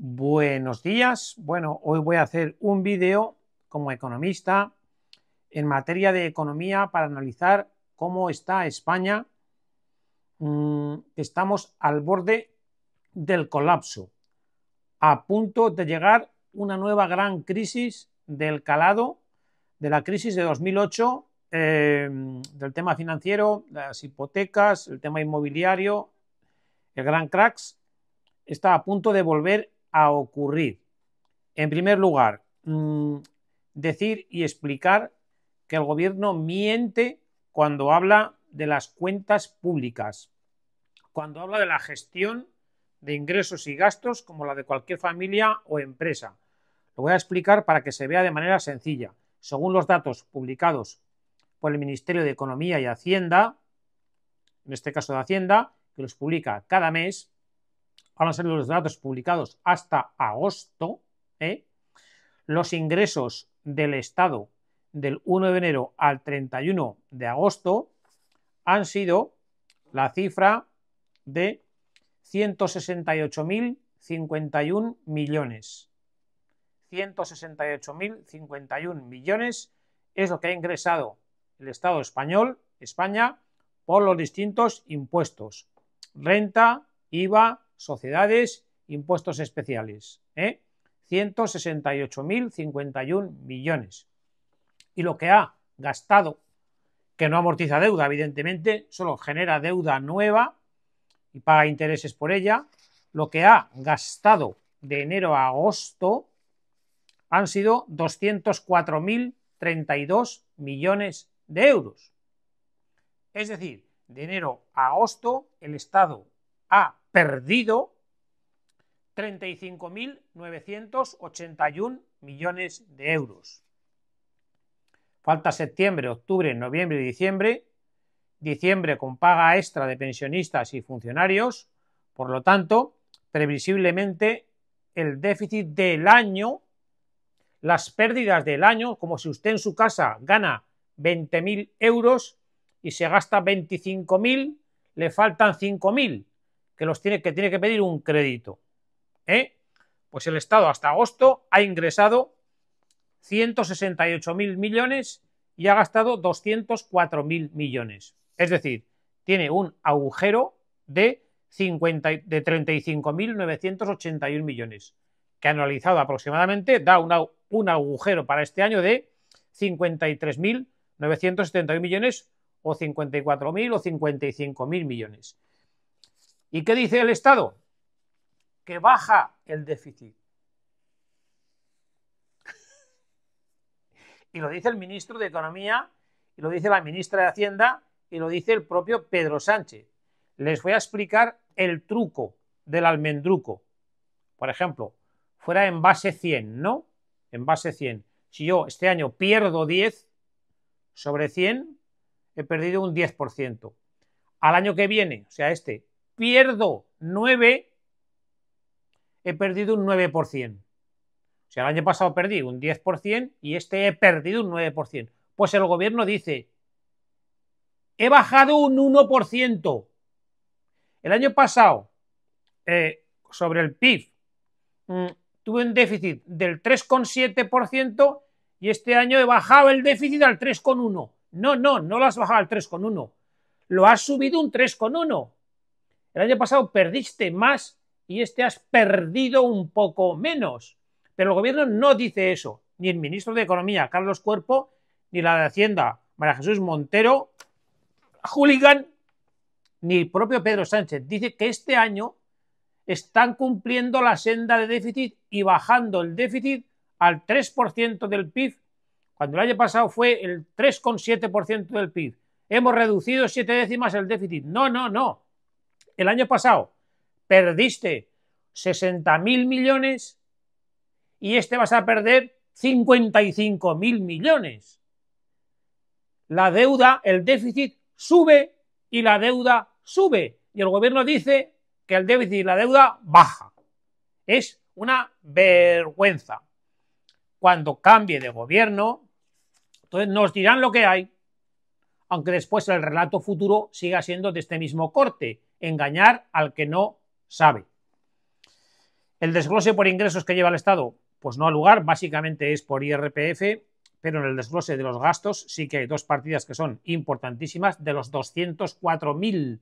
Buenos días. Bueno, hoy voy a hacer un vídeo como economista en materia de economía para analizar cómo está España. Mm, estamos al borde del colapso, a punto de llegar una nueva gran crisis del calado de la crisis de 2008, eh, del tema financiero, las hipotecas, el tema inmobiliario, el gran cracks, está a punto de volver ocurrir. En primer lugar, mm, decir y explicar que el gobierno miente cuando habla de las cuentas públicas, cuando habla de la gestión de ingresos y gastos como la de cualquier familia o empresa. Lo voy a explicar para que se vea de manera sencilla. Según los datos publicados por el Ministerio de Economía y Hacienda, en este caso de Hacienda, que los publica cada mes, van a ser los datos publicados hasta agosto, ¿eh? los ingresos del Estado del 1 de enero al 31 de agosto han sido la cifra de 168.051 millones. 168.051 millones es lo que ha ingresado el Estado español, España, por los distintos impuestos. Renta, IVA, sociedades, impuestos especiales. ¿eh? 168.051 millones. Y lo que ha gastado, que no amortiza deuda, evidentemente, solo genera deuda nueva y paga intereses por ella, lo que ha gastado de enero a agosto han sido 204.032 millones de euros. Es decir, de enero a agosto el Estado ha perdido 35.981 millones de euros. Falta septiembre, octubre, noviembre y diciembre. Diciembre con paga extra de pensionistas y funcionarios. Por lo tanto, previsiblemente el déficit del año, las pérdidas del año, como si usted en su casa gana 20.000 euros y se gasta 25.000, le faltan 5.000 que, los tiene, que tiene que pedir un crédito. ¿eh? Pues el Estado hasta agosto ha ingresado 168.000 millones y ha gastado 204.000 millones. Es decir, tiene un agujero de, de 35.981 millones, que analizado aproximadamente da un agujero para este año de 53.971 millones o 54.000 o 55.000 millones. ¿Y qué dice el Estado? Que baja el déficit. y lo dice el ministro de Economía, y lo dice la ministra de Hacienda, y lo dice el propio Pedro Sánchez. Les voy a explicar el truco del almendruco. Por ejemplo, fuera en base 100, ¿no? En base 100. Si yo este año pierdo 10 sobre 100, he perdido un 10%. Al año que viene, o sea, este, pierdo 9, he perdido un 9%. O sea, el año pasado perdí un 10% y este he perdido un 9%. Pues el gobierno dice, he bajado un 1%. El año pasado, eh, sobre el PIB, mm, tuve un déficit del 3,7% y este año he bajado el déficit al 3,1%. No, no, no lo has bajado al 3,1%. Lo has subido un 3,1%. El año pasado perdiste más y este has perdido un poco menos. Pero el gobierno no dice eso, ni el ministro de Economía, Carlos Cuerpo, ni la de Hacienda, María Jesús Montero, Hooligan, ni el propio Pedro Sánchez. Dice que este año están cumpliendo la senda de déficit y bajando el déficit al 3% del PIB, cuando el año pasado fue el 3,7% del PIB. Hemos reducido siete décimas el déficit. No, no, no el año pasado perdiste 60 mil millones y este vas a perder 55 mil millones. La deuda, el déficit sube y la deuda sube. Y el gobierno dice que el déficit y la deuda baja. Es una vergüenza. Cuando cambie de gobierno, entonces nos dirán lo que hay, aunque después el relato futuro siga siendo de este mismo corte engañar al que no sabe. El desglose por ingresos que lleva el Estado, pues no al lugar, básicamente es por IRPF, pero en el desglose de los gastos sí que hay dos partidas que son importantísimas, de los 204.000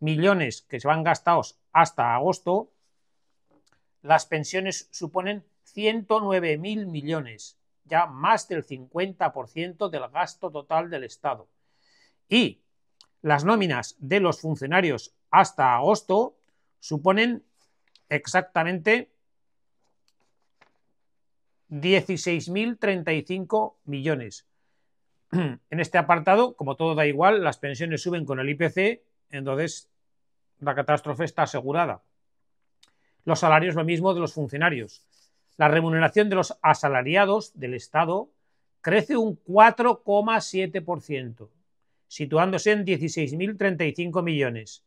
millones que se van gastados hasta agosto, las pensiones suponen 109.000 millones, ya más del 50% del gasto total del Estado. Y las nóminas de los funcionarios hasta agosto suponen exactamente 16.035 millones. En este apartado, como todo da igual, las pensiones suben con el IPC, entonces la catástrofe está asegurada. Los salarios lo mismo de los funcionarios. La remuneración de los asalariados del Estado crece un 4,7% situándose en 16.035 millones.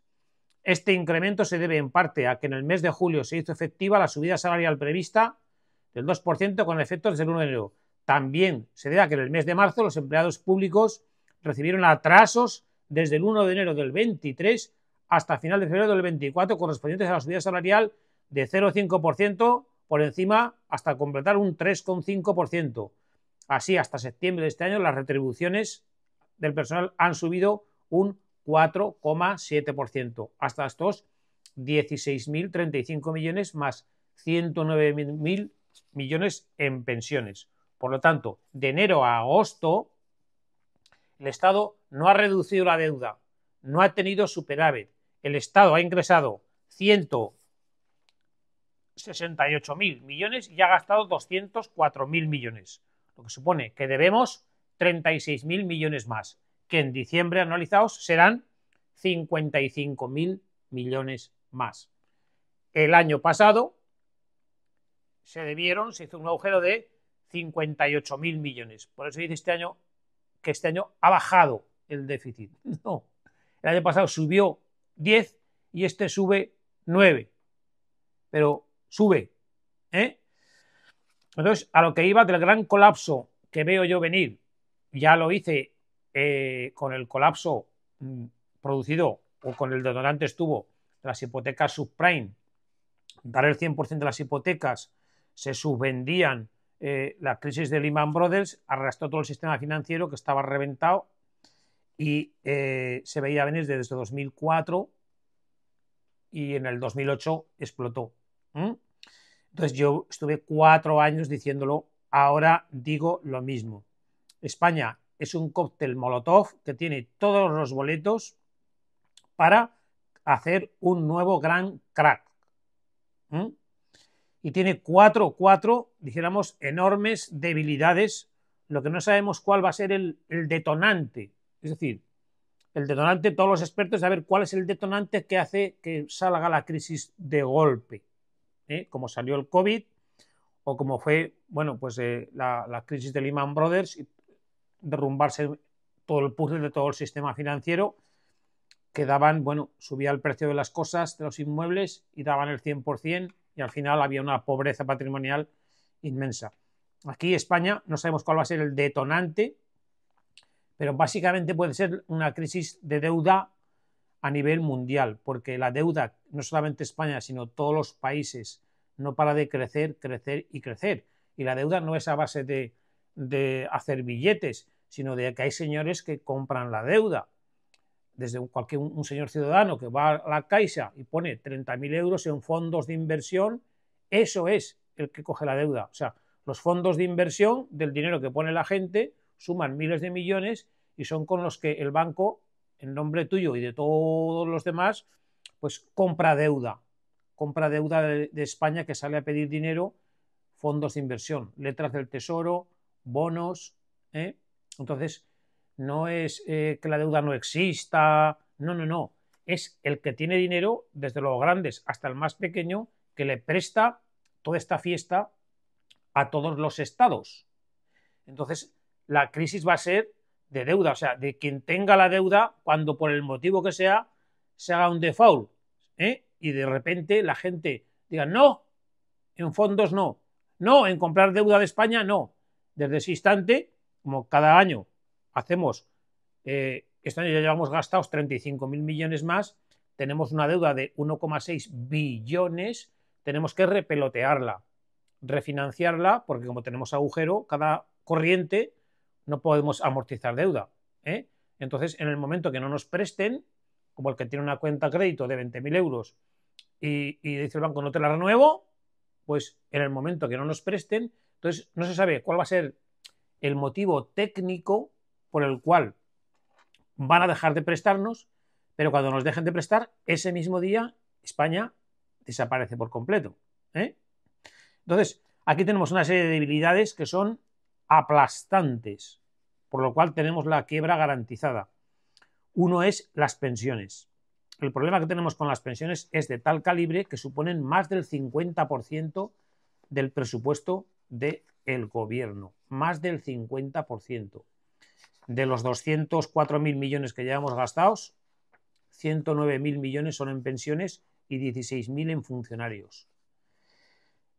Este incremento se debe en parte a que en el mes de julio se hizo efectiva la subida salarial prevista del 2% con efectos desde el 1 de enero. También se debe a que en el mes de marzo los empleados públicos recibieron atrasos desde el 1 de enero del 23 hasta final de febrero del 24 correspondientes a la subida salarial de 0,5% por encima hasta completar un 3,5%. Así, hasta septiembre de este año las retribuciones del personal han subido un 4,7%, hasta estos 16.035 millones más 109.000 millones en pensiones. Por lo tanto, de enero a agosto, el Estado no ha reducido la deuda, no ha tenido superávit. El Estado ha ingresado 168.000 millones y ha gastado 204.000 millones, lo que supone que debemos 36.000 millones más, que en diciembre anualizados serán 55.000 millones más. El año pasado se debieron, se hizo un agujero de 58.000 millones. Por eso dice este año que este año ha bajado el déficit. No, el año pasado subió 10 y este sube 9. Pero sube. ¿eh? Entonces, a lo que iba del gran colapso que veo yo venir ya lo hice eh, con el colapso mm, producido o con el detonante estuvo las hipotecas subprime. Dar el 100% de las hipotecas se subvendían eh, la crisis de Lehman Brothers, arrastró todo el sistema financiero que estaba reventado y eh, se veía venir desde 2004 y en el 2008 explotó. Entonces yo estuve cuatro años diciéndolo, ahora digo lo mismo. España es un cóctel Molotov que tiene todos los boletos para hacer un nuevo gran crack. Y tiene cuatro, cuatro, dijéramos, enormes debilidades. Lo que no sabemos cuál va a ser el, detonante. Es decir, el detonante, todos los expertos ver cuál es el detonante que hace que salga la crisis de golpe. ¿eh? Como salió el COVID o como fue, bueno, pues eh, la, crisis de Lehman Brothers y derrumbarse todo el puzzle de todo el sistema financiero que daban, bueno, subía el precio de las cosas, de los inmuebles y daban el 100% y al final había una pobreza patrimonial inmensa. Aquí España no sabemos cuál va a ser el detonante, pero básicamente puede ser una crisis de deuda a nivel mundial, porque la deuda, no solamente España, sino todos los países, no para de crecer, crecer y crecer. Y la deuda no es a base de, de hacer billetes, sino de que hay señores que compran la deuda. Desde un, cualquier, un señor ciudadano que va a la Caixa y pone 30.000 euros en fondos de inversión, eso es el que coge la deuda. O sea, los fondos de inversión del dinero que pone la gente suman miles de millones y son con los que el banco, en nombre tuyo y de todos los demás, pues compra deuda. Compra deuda de, de España que sale a pedir dinero, fondos de inversión, letras del tesoro, bonos, ¿eh? Entonces, no es eh, que la deuda no exista, no, no, no. Es el que tiene dinero, desde los grandes hasta el más pequeño, que le presta toda esta fiesta a todos los estados. Entonces, la crisis va a ser de deuda, o sea, de quien tenga la deuda cuando por el motivo que sea se haga un default ¿eh? y de repente la gente diga no, en fondos no, no, en comprar deuda de España no. Desde ese instante como cada año hacemos, eh, este año ya llevamos gastados 35.000 millones más, tenemos una deuda de 1,6 billones, tenemos que repelotearla, refinanciarla, porque como tenemos agujero, cada corriente no podemos amortizar deuda. ¿eh? Entonces, en el momento que no nos presten, como el que tiene una cuenta crédito de 20.000 euros y dice el banco no te la renuevo, pues en el momento que no nos presten, entonces no se sabe cuál va a ser el motivo técnico por el cual van a dejar de prestarnos, pero cuando nos dejen de prestar, ese mismo día España desaparece por completo. ¿eh? Entonces, aquí tenemos una serie de debilidades que son aplastantes, por lo cual tenemos la quiebra garantizada. Uno es las pensiones. El problema que tenemos con las pensiones es de tal calibre que suponen más del 50% del presupuesto del el gobierno, más del 50%. De los 204.000 millones que hemos gastado, 109.000 millones son en pensiones y 16.000 en funcionarios.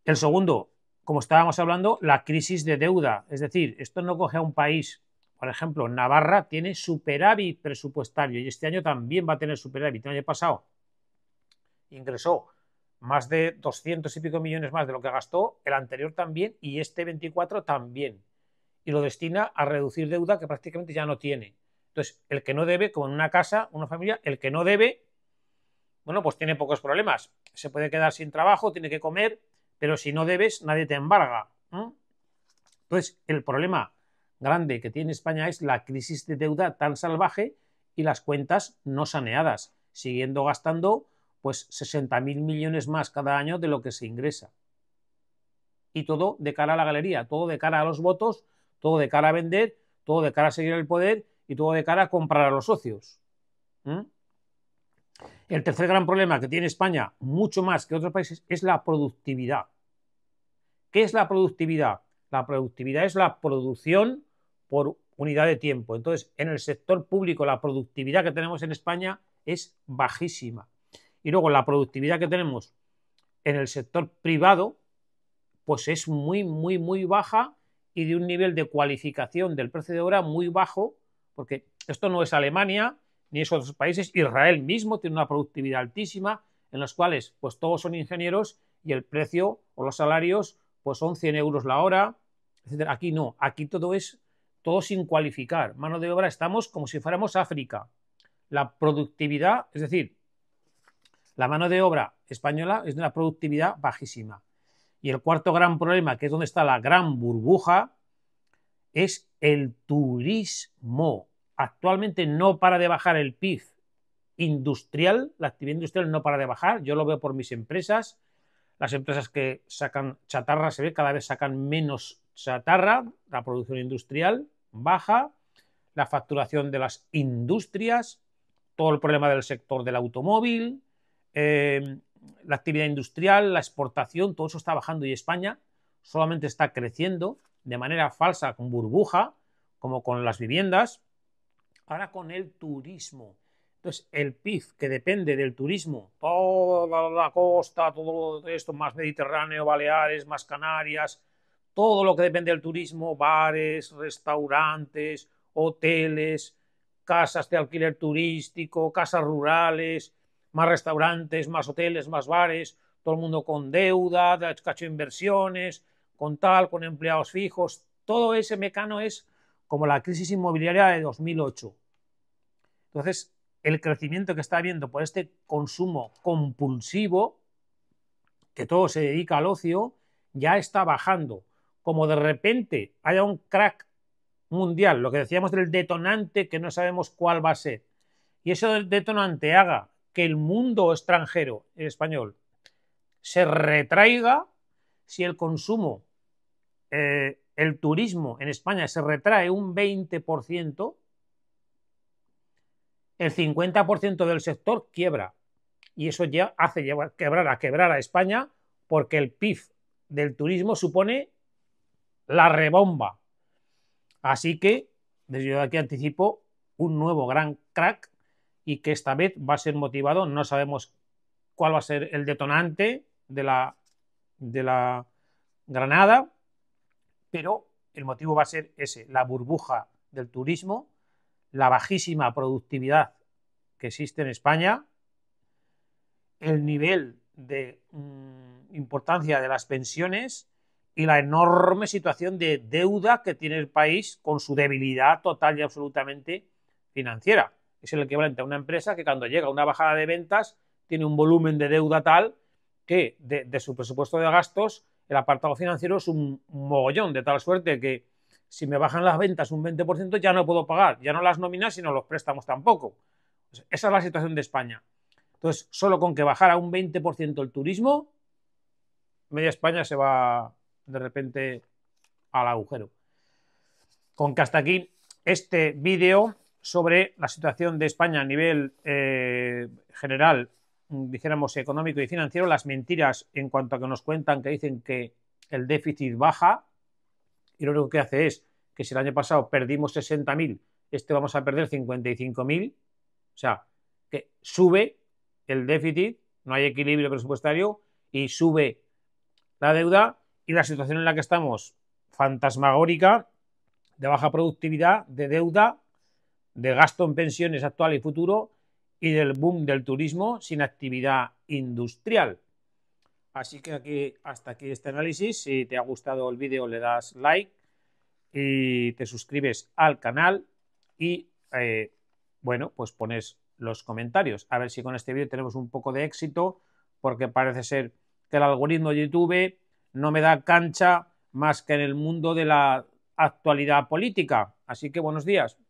El segundo, como estábamos hablando, la crisis de deuda. Es decir, esto no coge a un país. Por ejemplo, Navarra tiene superávit presupuestario y este año también va a tener superávit. El año pasado ingresó más de 200 y pico millones más de lo que gastó, el anterior también y este 24 también. Y lo destina a reducir deuda que prácticamente ya no tiene. Entonces, el que no debe, como en una casa, una familia, el que no debe, bueno, pues tiene pocos problemas. Se puede quedar sin trabajo, tiene que comer, pero si no debes, nadie te embarga. Entonces, el problema grande que tiene España es la crisis de deuda tan salvaje y las cuentas no saneadas, siguiendo gastando pues 60.000 millones más cada año de lo que se ingresa. Y todo de cara a la galería, todo de cara a los votos, todo de cara a vender, todo de cara a seguir el poder y todo de cara a comprar a los socios. ¿Mm? El tercer gran problema que tiene España, mucho más que otros países, es la productividad. ¿Qué es la productividad? La productividad es la producción por unidad de tiempo. Entonces, en el sector público, la productividad que tenemos en España es bajísima. Y luego la productividad que tenemos en el sector privado, pues es muy, muy, muy baja y de un nivel de cualificación del precio de obra muy bajo, porque esto no es Alemania ni es otros países, Israel mismo tiene una productividad altísima, en los cuales pues todos son ingenieros y el precio o los salarios pues son 100 euros la hora, etc. Aquí no, aquí todo es todo sin cualificar, mano de obra, estamos como si fuéramos África. La productividad, es decir, la mano de obra española es de una productividad bajísima. Y el cuarto gran problema, que es donde está la gran burbuja, es el turismo. Actualmente no para de bajar el PIB industrial, la actividad industrial no para de bajar, yo lo veo por mis empresas, las empresas que sacan chatarra, se ve cada vez sacan menos chatarra, la producción industrial baja, la facturación de las industrias, todo el problema del sector del automóvil, eh, la actividad industrial, la exportación, todo eso está bajando y España solamente está creciendo de manera falsa, con burbuja, como con las viviendas, ahora con el turismo. Entonces, el PIB que depende del turismo, toda la costa, todo esto, más Mediterráneo, Baleares, más Canarias, todo lo que depende del turismo, bares, restaurantes, hoteles, casas de alquiler turístico, casas rurales, más restaurantes, más hoteles, más bares, todo el mundo con deuda, cacho inversiones, con tal, con empleados fijos. Todo ese mecano es como la crisis inmobiliaria de 2008. Entonces, el crecimiento que está habiendo por este consumo compulsivo, que todo se dedica al ocio, ya está bajando. Como de repente haya un crack mundial, lo que decíamos del detonante que no sabemos cuál va a ser, y eso del detonante haga que el mundo extranjero, el español, se retraiga, si el consumo, eh, el turismo en España se retrae un 20%, el 50% del sector quiebra. Y eso ya hace llevar, quebrar a quebrar a España porque el PIB del turismo supone la rebomba. Así que, desde aquí anticipo, un nuevo gran crack y que esta vez va a ser motivado, no sabemos cuál va a ser el detonante de la, de la granada, pero el motivo va a ser ese, la burbuja del turismo, la bajísima productividad que existe en España, el nivel de mm, importancia de las pensiones y la enorme situación de deuda que tiene el país con su debilidad total y absolutamente financiera es el equivalente a una empresa que cuando llega una bajada de ventas tiene un volumen de deuda tal que de, su presupuesto de gastos el apartado financiero es un mogollón, de tal suerte que si me bajan las ventas un 20% ya no puedo pagar, ya no las nóminas sino los préstamos tampoco. Pues esa es la situación de España. Entonces, solo con que bajara un 20% el turismo, media España se va de repente al agujero. Con que hasta aquí este vídeo sobre la situación de España a nivel eh, general, dijéramos económico y financiero, las mentiras en cuanto a que nos cuentan que dicen que el déficit baja y lo único que hace es que si el año pasado perdimos 60.000, este vamos a perder 55.000, o sea, que sube el déficit, no hay equilibrio presupuestario y sube la deuda y la situación en la que estamos, fantasmagórica, de baja productividad, de deuda, de gasto en pensiones actual y futuro y del boom del turismo sin actividad industrial. Así que aquí, hasta aquí este análisis. Si te ha gustado el vídeo le das like y te suscribes al canal y eh, bueno, pues pones los comentarios. A ver si con este vídeo tenemos un poco de éxito porque parece ser que el algoritmo de YouTube no me da cancha más que en el mundo de la actualidad política. Así que buenos días.